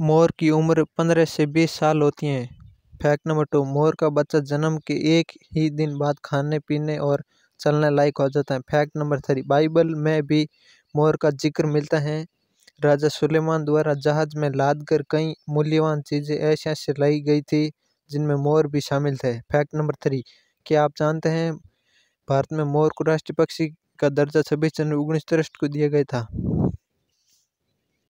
मोर की उम्र पंद्रह से बीस साल होती है फैक्ट नंबर टू मोर का बच्चा जन्म के एक ही दिन बाद खाने पीने और चलने लायक हो जाता है फैक्ट नंबर थ्री बाइबल में भी मोर का जिक्र मिलता है राजा सुलेमान द्वारा जहाज में लाद कर कई मूल्यवान चीज़ें ऐसे ऐसे लाई गई थी जिनमें मोर भी शामिल थे फैक्ट नंबर थ्री क्या आप जानते हैं भारत में मोर को राष्ट्रीय पक्षी का दर्जा छब्बीस जनवरी उन्नीस को दिया गया था